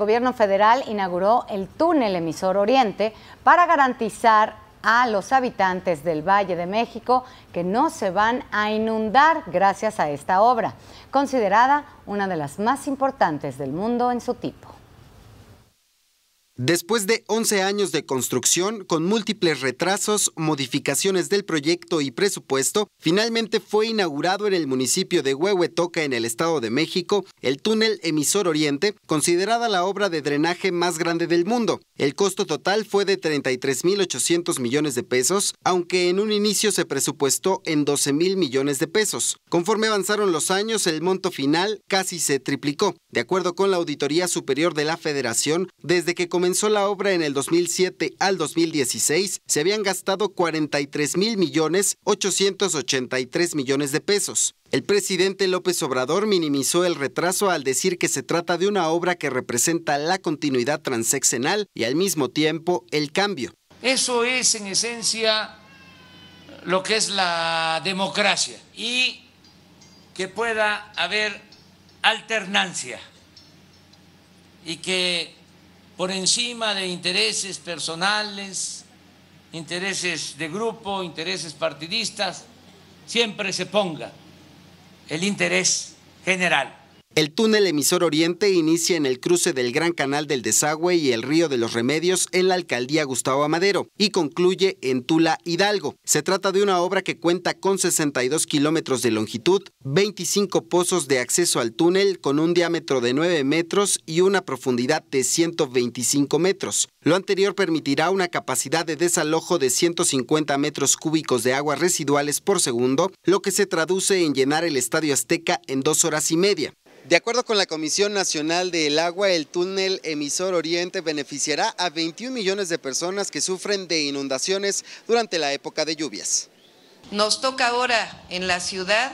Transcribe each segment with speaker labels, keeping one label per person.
Speaker 1: gobierno federal inauguró el túnel emisor Oriente para garantizar a los habitantes del Valle de México que no se van a inundar gracias a esta obra, considerada una de las más importantes del mundo en su tipo.
Speaker 2: Después de 11 años de construcción, con múltiples retrasos, modificaciones del proyecto y presupuesto, finalmente fue inaugurado en el municipio de Huehuetoca, en el Estado de México, el túnel Emisor Oriente, considerada la obra de drenaje más grande del mundo. El costo total fue de 33.800 millones de pesos, aunque en un inicio se presupuestó en 12.000 millones de pesos. Conforme avanzaron los años, el monto final casi se triplicó. De acuerdo con la Auditoría Superior de la Federación, desde que comenzó comenzó la obra en el 2007 al 2016, se habían gastado 43 mil millones 883 millones de pesos. El presidente López Obrador minimizó el retraso al decir que se trata de una obra que representa la continuidad transeccional y al mismo tiempo el cambio.
Speaker 3: Eso es en esencia lo que es la democracia y que pueda haber alternancia y que por encima de intereses personales, intereses de grupo, intereses partidistas, siempre se ponga el interés general.
Speaker 2: El túnel emisor Oriente inicia en el cruce del Gran Canal del Desagüe y el Río de los Remedios en la alcaldía Gustavo Amadero y concluye en Tula Hidalgo. Se trata de una obra que cuenta con 62 kilómetros de longitud, 25 pozos de acceso al túnel con un diámetro de 9 metros y una profundidad de 125 metros. Lo anterior permitirá una capacidad de desalojo de 150 metros cúbicos de aguas residuales por segundo, lo que se traduce en llenar el Estadio Azteca en dos horas y media. De acuerdo con la Comisión Nacional del Agua, el túnel emisor Oriente beneficiará a 21 millones de personas que sufren de inundaciones durante la época de lluvias.
Speaker 1: Nos toca ahora en la ciudad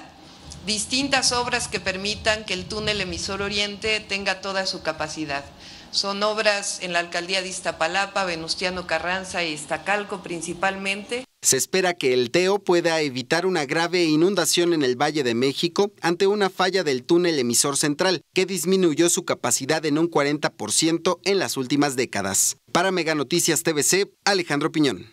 Speaker 1: distintas obras que permitan que el túnel emisor Oriente tenga toda su capacidad. Son obras en la alcaldía de Iztapalapa, Venustiano Carranza y Iztacalco principalmente,
Speaker 2: se espera que el TEO pueda evitar una grave inundación en el Valle de México ante una falla del túnel emisor central, que disminuyó su capacidad en un 40% en las últimas décadas. Para Meganoticias TVC, Alejandro Piñón.